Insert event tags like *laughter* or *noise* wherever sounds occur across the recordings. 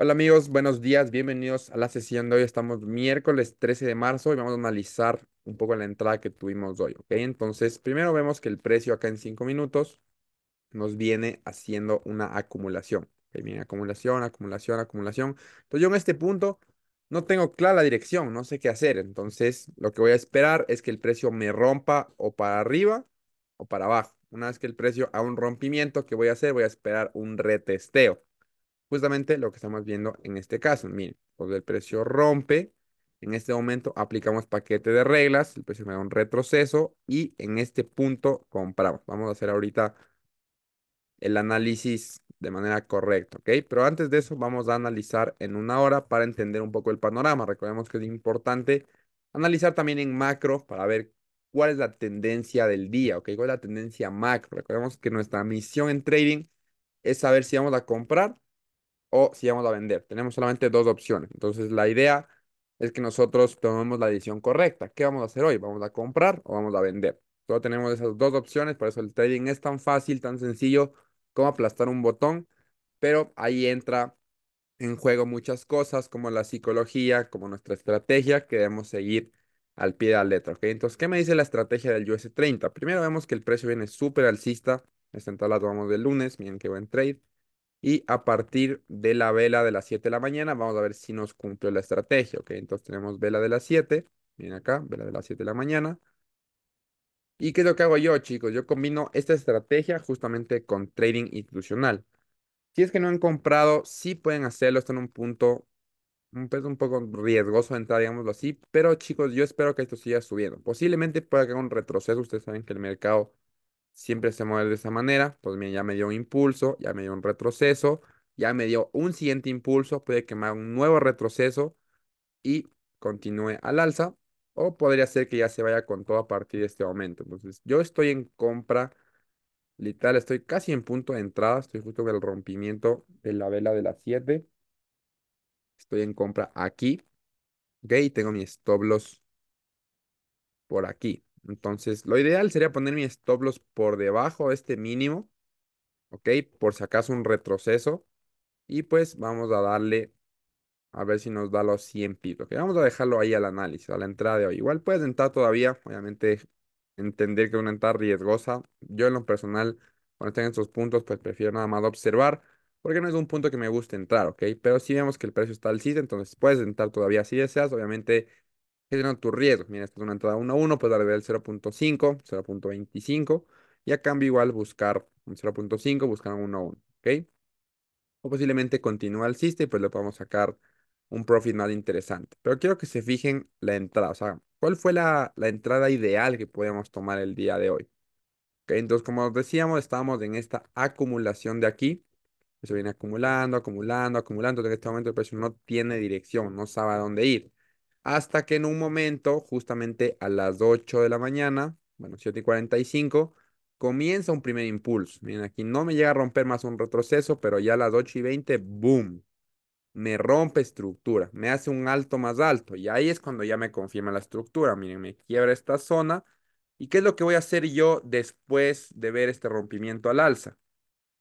Hola amigos, buenos días, bienvenidos a la sesión de hoy. Estamos miércoles 13 de marzo y vamos a analizar un poco la entrada que tuvimos hoy, ¿ok? Entonces, primero vemos que el precio acá en 5 minutos nos viene haciendo una acumulación. ¿okay? Viene acumulación, acumulación, acumulación. Entonces yo en este punto no tengo clara la dirección, no sé qué hacer. Entonces lo que voy a esperar es que el precio me rompa o para arriba o para abajo. Una vez que el precio haga un rompimiento, ¿qué voy a hacer? Voy a esperar un retesteo justamente lo que estamos viendo en este caso. Miren, cuando el precio rompe, en este momento aplicamos paquete de reglas, el precio me da un retroceso y en este punto compramos. Vamos a hacer ahorita el análisis de manera correcta, ¿ok? Pero antes de eso vamos a analizar en una hora para entender un poco el panorama. Recordemos que es importante analizar también en macro para ver cuál es la tendencia del día, ¿ok? ¿Cuál es la tendencia macro? Recordemos que nuestra misión en trading es saber si vamos a comprar o si vamos a vender. Tenemos solamente dos opciones. Entonces, la idea es que nosotros tomemos la decisión correcta. ¿Qué vamos a hacer hoy? ¿Vamos a comprar o vamos a vender? Solo tenemos esas dos opciones, por eso el trading es tan fácil, tan sencillo como aplastar un botón, pero ahí entra en juego muchas cosas como la psicología, como nuestra estrategia que debemos seguir al pie de la letra. ¿ok? Entonces, ¿qué me dice la estrategia del US 30? Primero vemos que el precio viene súper alcista. Esta entrada la tomamos del lunes, miren qué buen trade. Y a partir de la vela de las 7 de la mañana, vamos a ver si nos cumplió la estrategia. Ok, entonces tenemos vela de las 7. Miren acá, vela de las 7 de la mañana. ¿Y qué es lo que hago yo, chicos? Yo combino esta estrategia justamente con trading institucional. Si es que no han comprado, sí pueden hacerlo. Está en un punto un, un poco riesgoso de entrar, digámoslo así. Pero chicos, yo espero que esto siga subiendo. Posiblemente pueda que un retroceso. Ustedes saben que el mercado siempre se mueve de esa manera, pues bien, ya me dio un impulso, ya me dio un retroceso, ya me dio un siguiente impulso, puede que haga un nuevo retroceso y continúe al alza, o podría ser que ya se vaya con todo a partir de este momento. Entonces, yo estoy en compra, literal, estoy casi en punto de entrada, estoy justo con el rompimiento de la vela de las 7. Estoy en compra aquí, ok, y tengo mis stop loss por aquí. Entonces, lo ideal sería poner mi stop loss por debajo de este mínimo, ¿ok? Por si acaso un retroceso. Y pues vamos a darle, a ver si nos da los 100 pips, ¿ok? Vamos a dejarlo ahí al análisis, a la entrada de hoy. Igual puedes entrar todavía, obviamente entender que es una entrada riesgosa. Yo en lo personal, cuando estén en estos puntos, pues prefiero nada más observar, porque no es un punto que me guste entrar, ¿ok? Pero si vemos que el precio está al sitio. entonces puedes entrar todavía si deseas, obviamente generan tu riesgo? Mira, esta es una entrada 1 1, pues darle el 0.5, 0.25 y a cambio igual buscar un 0.5, buscar un 1 1, ¿ok? O posiblemente continúa sistema y pues le podemos sacar un profit más interesante. Pero quiero que se fijen la entrada, o sea, ¿cuál fue la, entrada ideal que podíamos tomar el día de hoy? Entonces, como decíamos, estábamos en esta acumulación de aquí. Se viene acumulando, acumulando, acumulando. en este momento el precio no tiene dirección, no sabe a dónde ir hasta que en un momento, justamente a las 8 de la mañana, bueno, 7 y 45, comienza un primer impulso. Miren, aquí no me llega a romper más un retroceso, pero ya a las 8 y 20, boom, me rompe estructura, me hace un alto más alto. Y ahí es cuando ya me confirma la estructura. Miren, me quiebra esta zona. ¿Y qué es lo que voy a hacer yo después de ver este rompimiento al alza?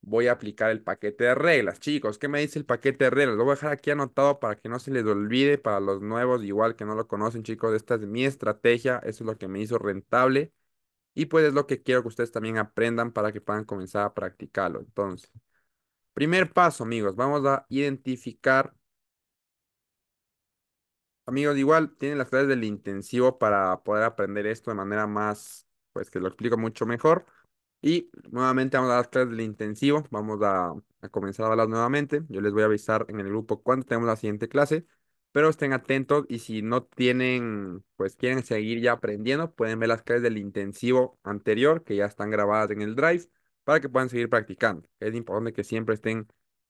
voy a aplicar el paquete de reglas. Chicos, ¿qué me dice el paquete de reglas? Lo voy a dejar aquí anotado para que no se les olvide, para los nuevos, igual que no lo conocen, chicos, esta es mi estrategia, eso es lo que me hizo rentable y pues es lo que quiero que ustedes también aprendan para que puedan comenzar a practicarlo. Entonces, primer paso, amigos, vamos a identificar Amigos, igual tienen las clases del intensivo para poder aprender esto de manera más, pues que lo explico mucho mejor. Y nuevamente vamos a las clases del intensivo. Vamos a, comenzar a hablar nuevamente. Yo les voy a avisar en el grupo cuándo tenemos la siguiente clase. Pero estén atentos y si no tienen, pues quieren seguir ya aprendiendo, pueden ver las clases del intensivo anterior que ya están grabadas en el Drive para que puedan seguir practicando. Es importante que siempre estén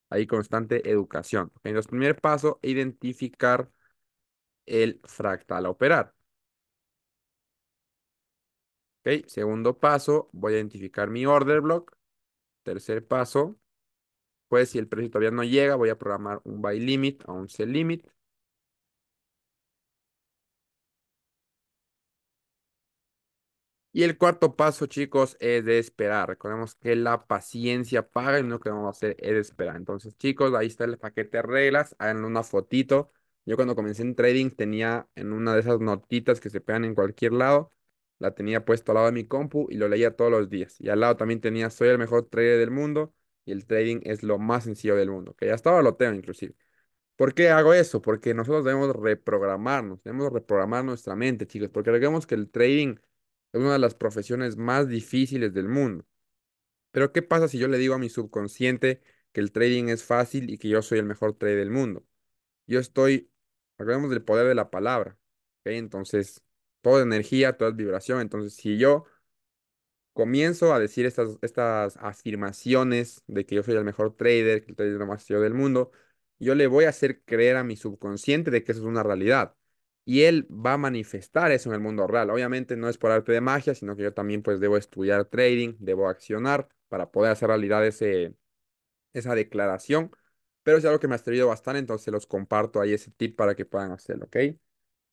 ahí constante educación. en los primer paso, identificar el fractal a operar. Segundo paso, voy a identificar mi order block. Tercer paso, pues si el precio todavía no llega, voy a programar un buy limit o un sell limit. Y el cuarto paso, chicos, es de esperar. Recordemos que la paciencia paga y lo que vamos a hacer es esperar. Entonces, chicos, ahí está el paquete de reglas. Hagan una fotito. Yo cuando comencé en trading tenía en una de esas notitas que se pegan en cualquier lado la tenía puesto al lado de mi compu y lo leía todos los días. Y al lado también tenía Soy el mejor trader del mundo y el trading es lo más sencillo del mundo, que ya estaba lo inclusive. ¿Por qué hago eso? Porque nosotros debemos reprogramarnos, debemos reprogramar nuestra mente, chicos, porque creemos que el trading es una de las profesiones más difíciles del mundo. Pero ¿qué pasa si yo le digo a mi subconsciente que el trading es fácil y que yo soy el mejor trader del mundo? Yo estoy, hablamos del poder de la palabra, ¿ok? Entonces, todo energía, toda vibración. Entonces, si yo comienzo a decir estas, estas afirmaciones de que yo soy el mejor trader, que el trader más tío del mundo, yo le voy a hacer creer a mi subconsciente de que eso es una realidad. Y él va a manifestar eso en el mundo real. Obviamente no es por arte de magia, sino que yo también pues debo estudiar trading, debo accionar para poder hacer realidad ese, esa declaración. Pero es algo que me ha servido bastante, entonces los comparto ahí ese tip para que puedan hacerlo, ¿ok?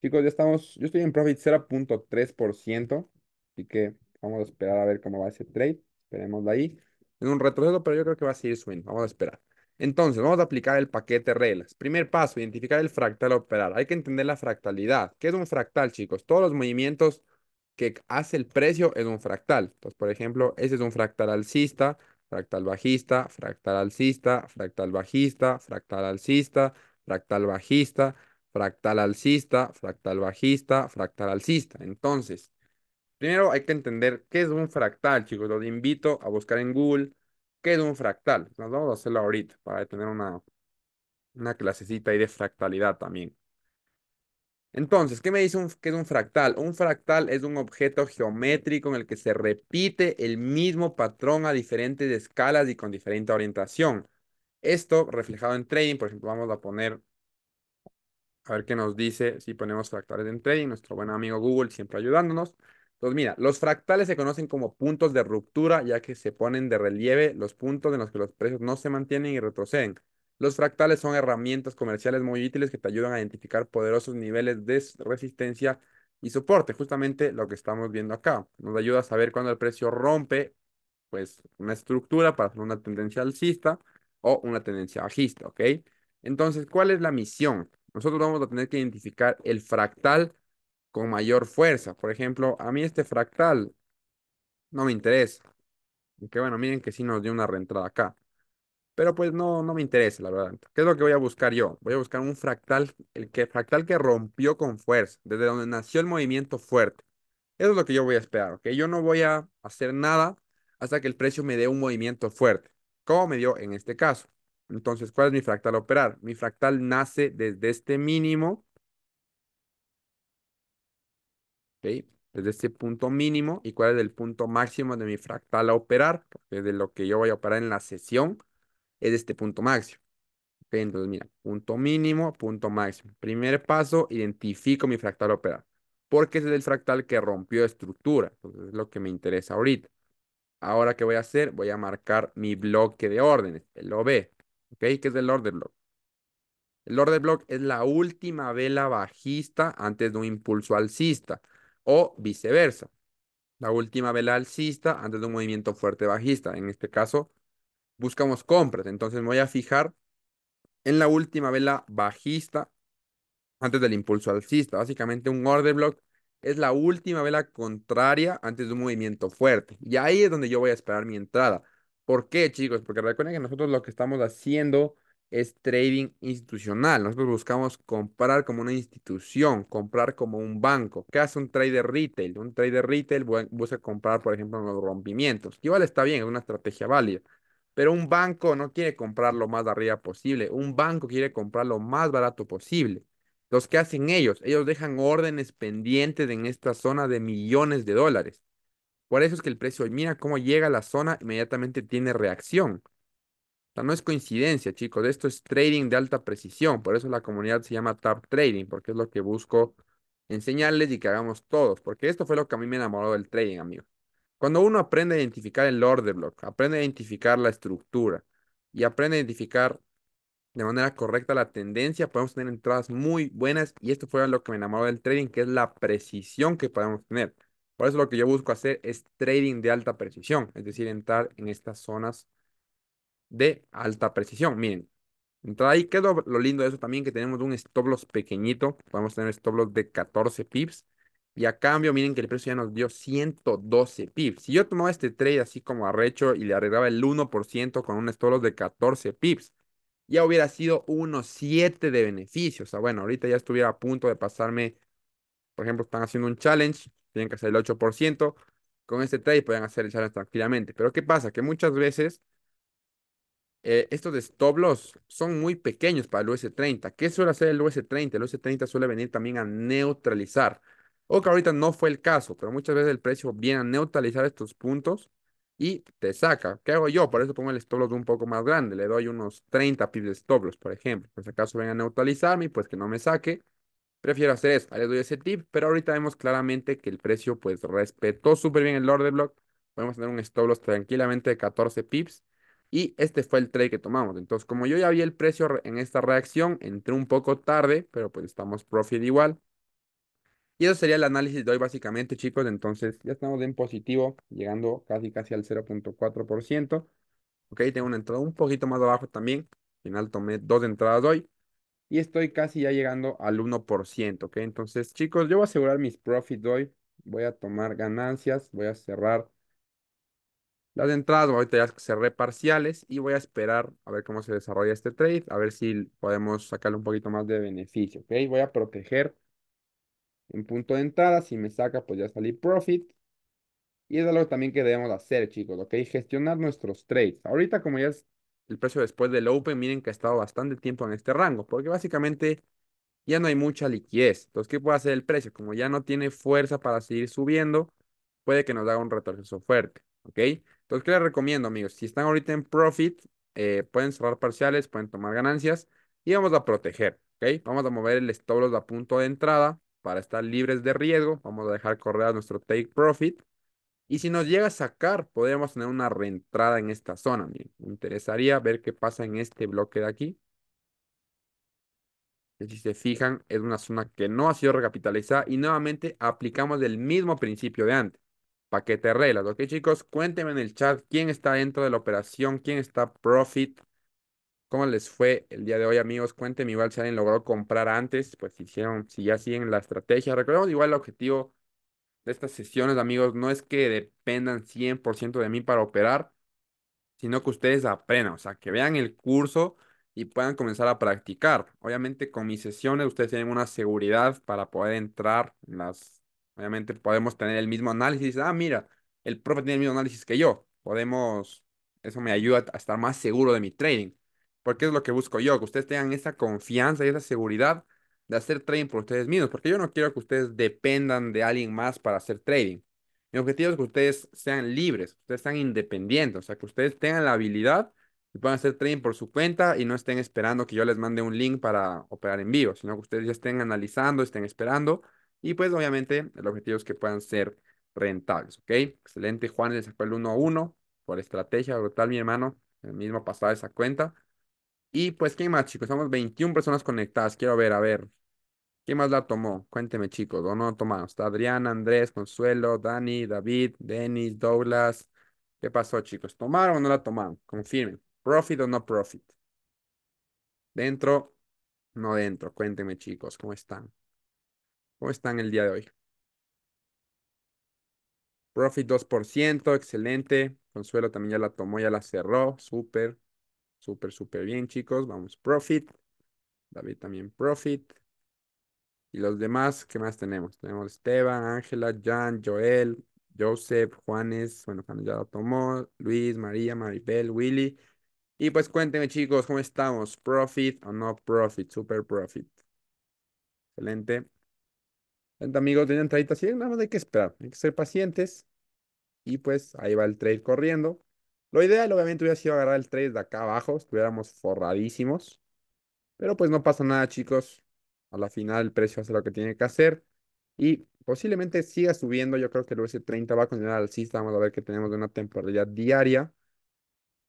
Chicos, ya estamos, yo estoy en profit 0.3%, así que vamos a esperar a ver cómo va ese trade. Esperemos de ahí. En un retroceso, pero yo creo que va a seguir swing. Vamos a esperar. Entonces, vamos a aplicar el paquete de reglas. Primer paso, identificar el fractal a operar. Hay que entender la fractalidad. ¿Qué es un fractal, chicos? Todos los movimientos que hace el precio es un fractal. Entonces, por ejemplo, ese es un fractal alcista, fractal bajista, fractal alcista, fractal bajista, fractal alcista, fractal bajista fractal alcista, fractal bajista, fractal alcista. Entonces, primero hay que entender qué es un fractal, chicos. Los invito a buscar en Google qué es un fractal. Nos vamos a hacerlo ahorita para tener una, una clasecita ahí de fractalidad también. Entonces, ¿qué me dice un, qué es un fractal? Un fractal es un objeto geométrico en el que se repite el mismo patrón a diferentes escalas y con diferente orientación. Esto reflejado en trading, por ejemplo, vamos a poner a ver qué nos dice si ponemos fractales en trading. Nuestro buen amigo Google siempre ayudándonos. Entonces, mira, los fractales se conocen como puntos de ruptura, ya que se ponen de relieve los puntos en los que los precios no se mantienen y retroceden. Los fractales son herramientas comerciales muy útiles que te ayudan a identificar poderosos niveles de resistencia y soporte, justamente lo que estamos viendo acá. Nos ayuda a saber cuándo el precio rompe pues una estructura para hacer una tendencia alcista o una tendencia bajista, ¿ok? Entonces, ¿cuál es la misión? Nosotros vamos a tener que identificar el fractal con mayor fuerza. Por ejemplo, a mí este fractal no me interesa. Que bueno, miren que sí nos dio una reentrada acá. Pero pues no, no me interesa, la verdad. ¿Qué es lo que voy a buscar yo? Voy a buscar un fractal, el que, fractal que rompió con fuerza, desde donde nació el movimiento fuerte. Eso es lo que yo voy a esperar, ¿ok? Yo no voy a hacer nada hasta que el precio me dé un movimiento fuerte, como me dio en este caso. Entonces, ¿cuál es mi fractal a operar? Mi fractal nace desde este mínimo. ¿Ok? Desde este punto mínimo. ¿Y cuál es el punto máximo de mi fractal a operar? Porque de lo que yo voy a operar en la sesión es este punto máximo. Entonces, mira, punto mínimo, punto máximo. Primer paso, identifico mi fractal a operar. Porque ese es el fractal que rompió estructura. Entonces, es lo que me interesa ahorita. Ahora, ¿qué voy a hacer? Voy a marcar mi bloque de órdenes, el OB. ¿ok? ¿Qué es el order block? El order block es la última vela bajista antes de un impulso alcista o viceversa. La última vela alcista antes de un movimiento fuerte bajista. En este caso, buscamos compras. Entonces me voy a fijar en la última vela bajista antes del impulso alcista. Básicamente un order block es la última vela contraria antes de un movimiento fuerte. Y ahí es donde yo voy a esperar mi entrada. ¿Por qué, chicos? Porque recuerden que nosotros lo que estamos haciendo es trading institucional. Nosotros buscamos comprar como una institución, comprar como un banco. ¿Qué hace un trader retail? Un trader retail busca comprar, por ejemplo, los rompimientos. Igual está bien, es una estrategia válida. Pero un banco no quiere comprar lo más arriba posible. Un banco quiere comprar lo más barato posible. Los que hacen ellos, ellos dejan órdenes pendientes en esta zona de millones de dólares. Por eso es que el precio, mira cómo llega a la zona, inmediatamente tiene reacción. O sea, no es coincidencia, chicos. Esto es trading de alta precisión. Por eso la comunidad se llama TAP Trading, porque es lo que busco enseñarles y que hagamos todos. Porque esto fue lo que a mí me enamoró del trading, amigo. Cuando uno aprende a identificar el order block, aprende a identificar la estructura y aprende a identificar de manera correcta la tendencia, podemos tener entradas muy buenas y esto fue lo que me enamoró del trading, que es la precisión que podemos tener. Por eso lo que yo busco hacer es trading de alta precisión, es decir, entrar en estas zonas de alta precisión. Miren, entrar ahí, quedó lo, lindo de eso también? Que tenemos un stop loss pequeñito, podemos tener stop loss de 14 pips. Y a cambio, miren que el precio ya nos dio 112 pips. Si yo tomaba este trade así como arrecho y le arreglaba el 1% con un stop loss de 14 pips, ya hubiera sido unos 7 de beneficio. O sea, bueno, ahorita ya estuviera a punto de pasarme, por ejemplo, están haciendo un challenge tienen que hacer el 8%, con este trade pueden hacer el tranquilamente. Pero ¿qué pasa? Que muchas veces eh, estos de stop son muy pequeños para el US30. ¿Qué suele hacer el US30? El US30 suele venir también a neutralizar. O que ahorita no fue el caso, pero muchas veces el precio viene a neutralizar estos puntos y te saca. ¿Qué hago yo? Por eso pongo el stop loss un poco más grande. Le doy unos 30 pips de stop loss, por ejemplo. Pues acaso venga a neutralizarme, pues que no me saque prefiero hacer eso. Ahí les doy ese tip, pero ahorita vemos claramente que el precio pues respetó súper bien el order block. Podemos tener un stop loss tranquilamente de 14 pips. Y este fue el trade que tomamos. Entonces, como yo ya vi el precio en esta reacción, entré un poco tarde, pero pues estamos profit igual. Y eso sería el análisis de hoy básicamente, chicos. Entonces, ya estamos en positivo, llegando casi casi al 0.4%. Ok, tengo una entrada un poquito más abajo también. Al final tomé dos entradas hoy y estoy casi ya llegando al 1%, ¿ok? Entonces, chicos, yo voy a asegurar mis profits hoy, voy a tomar ganancias, voy a cerrar las entradas, ahorita ya cerré parciales y voy a esperar a ver cómo se desarrolla este trade, a ver si podemos sacarle un poquito más de beneficio, ¿ok? Voy a proteger en punto de entrada, si me saca pues ya salí profit. Y es algo también que debemos hacer, chicos, ¿ok? Gestionar nuestros trades. Ahorita como ya es el precio después del Open, miren que ha estado bastante tiempo en este rango, porque básicamente ya no hay mucha liquidez. Entonces, ¿qué puede hacer el precio? Como ya no tiene fuerza para seguir subiendo, puede que nos haga un retroceso fuerte, ¿ok? Entonces, ¿qué les recomiendo, amigos? Si están ahorita en profit, eh, pueden cerrar parciales, pueden tomar ganancias y vamos a proteger, ¿ok? Vamos a mover el stop loss a punto de entrada para estar libres de riesgo. Vamos a dejar correr a nuestro take profit y si nos llega a sacar, podríamos tener una reentrada en esta zona. me interesaría ver qué pasa en este bloque de aquí. Si se fijan, es una zona que no ha sido recapitalizada y nuevamente aplicamos el mismo principio de antes. Paquete de reglas, ¿ok chicos? Cuéntenme en el chat quién está dentro de la operación, quién está profit, cómo les fue el día de hoy amigos. Cuéntenme igual si alguien logró comprar antes, pues hicieron, si ya siguen la estrategia. Recordemos igual el objetivo de estas sesiones, amigos, no es que dependan 100% de mí para operar, sino que ustedes aprendan, o sea, que vean el curso y puedan comenzar a practicar. Obviamente con mis sesiones ustedes tienen una seguridad para poder entrar las... Obviamente podemos tener el mismo análisis. Ah, mira, el profe tiene el mismo análisis que yo. Podemos... Eso me ayuda a estar más seguro de mi trading. Porque es lo que busco yo, que ustedes tengan esa confianza y esa seguridad de hacer trading por ustedes mismos, porque yo no quiero que ustedes dependan de alguien más para hacer trading. Mi objetivo es que ustedes sean libres, que ustedes sean independientes, o sea, que ustedes tengan la habilidad y puedan hacer trading por su cuenta y no estén esperando que yo les mande un link para operar en vivo, sino que ustedes ya estén analizando, estén esperando y pues obviamente el objetivo es que puedan ser rentables, ¿ok? Excelente, Juan le sacó el 1 a 1 por estrategia brutal, mi hermano, el mismo pasado esa cuenta. Y pues, ¿qué más, chicos? Somos 21 personas conectadas. Quiero ver, a ver. ¿qué más la tomó? Cuénteme, chicos. ¿O no tomaron. Está Adriana, Andrés, Consuelo, Dani, David, Denis, Douglas. ¿Qué pasó, chicos? ¿Tomaron o no la tomaron? Confirmen. ¿Profit o no profit? ¿Dentro? No dentro. Cuénteme, chicos. ¿Cómo están? ¿Cómo están el día de hoy? Profit 2%. Excelente. Consuelo también ya la tomó, ya la cerró. Súper. Súper, súper bien, chicos. Vamos, profit. David también profit. Y los demás, ¿qué más tenemos? Tenemos Esteban, Ángela, Jan, Joel, Joseph, Juanes, bueno, Juanes ya lo tomó, Luis, María, Maribel, Willy. Y pues cuéntenme, chicos, ¿cómo estamos? ¿Profit o no profit? Super profit. Excelente. Entonces, amigos, tenían traídas así, nada más hay que esperar, hay que ser pacientes. Y pues ahí va el trade corriendo. Lo ideal, obviamente, hubiera sido agarrar el trade de acá abajo, estuviéramos forradísimos. Pero pues no pasa nada, chicos. A la final el precio hace lo que tiene que hacer. Y posiblemente siga subiendo. Yo creo que el US30 va a continuar alcista. Vamos a ver qué tenemos de una temporalidad diaria.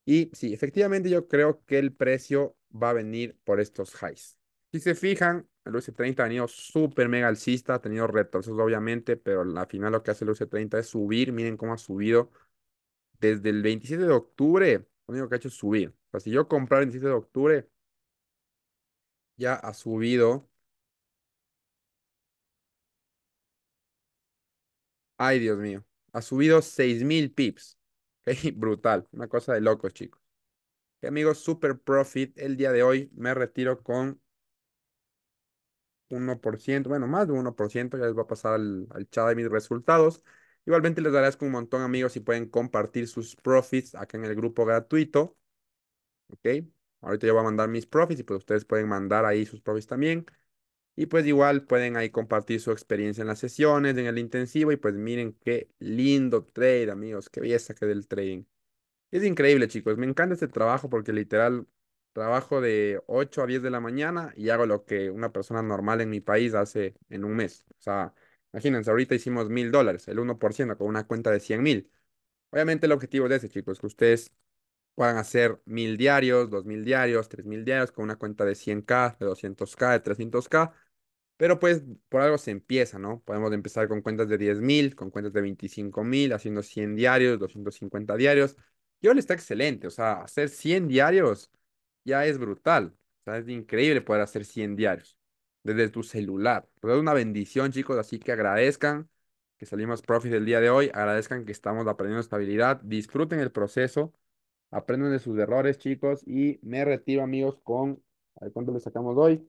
Y sí, efectivamente yo creo que el precio va a venir por estos highs. Si se fijan, el US30 ha venido súper mega alcista, ha tenido retrocesos obviamente, pero la final lo que hace el US30 es subir. Miren cómo ha subido desde el 27 de octubre, lo único que ha hecho es subir. O sea, si yo comprar el 27 de octubre, ya ha subido. Ay, Dios mío. Ha subido 6.000 pips. *laughs* brutal. Una cosa de locos, chicos. amigos, super profit. El día de hoy me retiro con 1%. Bueno, más de 1%. Ya les va a pasar al, al chat de mis resultados. Igualmente les agradezco un montón, amigos, y pueden compartir sus profits acá en el grupo gratuito. ¿Ok? Ahorita yo voy a mandar mis profits y pues ustedes pueden mandar ahí sus profits también. Y pues igual pueden ahí compartir su experiencia en las sesiones, en el intensivo. Y pues miren qué lindo trade, amigos. Qué belleza que del trading. Es increíble, chicos. Me encanta este trabajo porque literal trabajo de 8 a 10 de la mañana y hago lo que una persona normal en mi país hace en un mes. O sea, Imagínense, ahorita hicimos mil dólares, el 1% con una cuenta de 100 mil. Obviamente el objetivo de ese, chicos, que ustedes puedan hacer mil diarios, dos mil diarios, tres mil diarios con una cuenta de 100K, de 200K, de 300K. Pero pues por algo se empieza, ¿no? Podemos empezar con cuentas de 10 mil, con cuentas de 25 mil, haciendo 100 diarios, 250 diarios. Y ahora está excelente, o sea, hacer 100 diarios ya es brutal. O sea, es increíble poder hacer 100 diarios desde tu celular. es una bendición, chicos, así que agradezcan que salimos profit el día de hoy, agradezcan que estamos aprendiendo estabilidad, disfruten el proceso, aprendan de sus errores, chicos, y me retiro, amigos, con, a ver cuánto le sacamos hoy,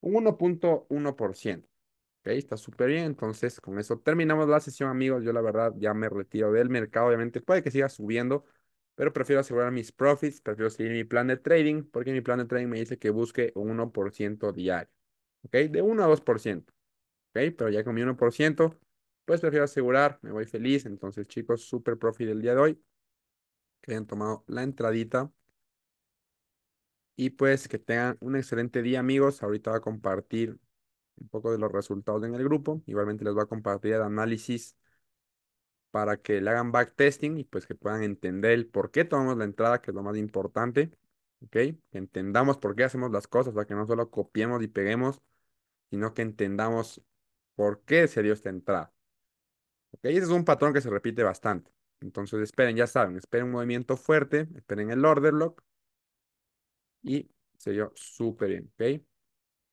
un 1.1%. Ok, está súper bien, entonces con eso terminamos la sesión, amigos, yo la verdad ya me retiro del mercado, obviamente puede que siga subiendo, pero prefiero asegurar mis profits, prefiero seguir mi plan de trading, porque mi plan de trading me dice que busque un 1% diario. ¿ok? De 1 a 2%, ¿ok? Pero ya con mi 1%, pues prefiero asegurar, me voy feliz. Entonces, chicos, super profi del día de hoy. Que hayan tomado la entradita. Y pues que tengan un excelente día, amigos. Ahorita voy a compartir un poco de los resultados en el grupo. Igualmente les voy a compartir el análisis para que le hagan backtesting y pues que puedan entender el por qué tomamos la entrada, que es lo más importante. ¿Ok? Que entendamos por qué hacemos las cosas, para que no solo copiemos y peguemos, sino que entendamos por qué se dio esta entrada. ¿Ok? Ese es un patrón que se repite bastante. Entonces esperen, ya saben, esperen un movimiento fuerte, esperen el order lock y se dio súper bien,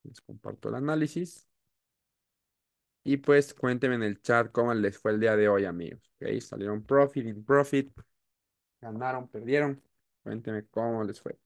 Les comparto el análisis. Y pues cuéntenme en el chat cómo les fue el día de hoy, amigos. ¿Ok? Salieron profit, in profit, ganaron, perdieron. Cuéntenme cómo les fue.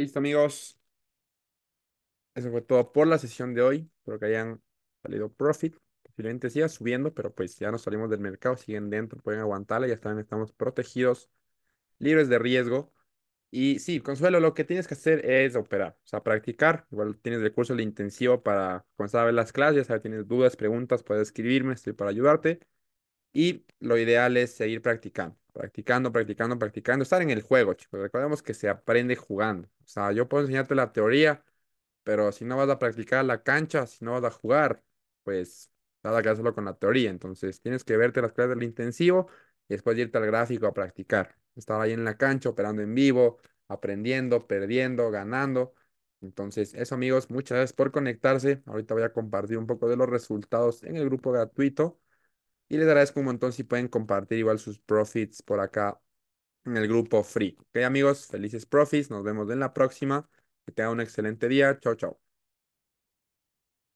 Listo, amigos. Eso fue todo por la sesión de hoy. Espero que hayan salido profit. Posiblemente siga subiendo, pero pues ya nos salimos del mercado, siguen dentro, pueden aguantarla, ya también estamos protegidos, libres de riesgo. Y sí, Consuelo, lo que tienes que hacer es operar, o sea, practicar. Igual tienes recursos de intensivo para comenzar a ver las clases, ya sabes, tienes dudas, preguntas, puedes escribirme, estoy para ayudarte. Y lo ideal es seguir practicando, practicando, practicando, practicando, estar en el juego, chicos. Recordemos que se aprende jugando. O sea, yo puedo enseñarte la teoría, pero si no vas a practicar la cancha, si no vas a jugar, pues nada que hacerlo con la teoría. Entonces tienes que verte las clases del intensivo y después irte al gráfico a practicar. Estar ahí en la cancha, operando en vivo, aprendiendo, perdiendo, ganando. Entonces, eso amigos, muchas gracias por conectarse. Ahorita voy a compartir un poco de los resultados en el grupo gratuito. Y les agradezco un montón si pueden compartir igual sus profits por acá en el grupo free. Ok, amigos, felices profits. Nos vemos en la próxima. Que tengan un excelente día. Chau, chau.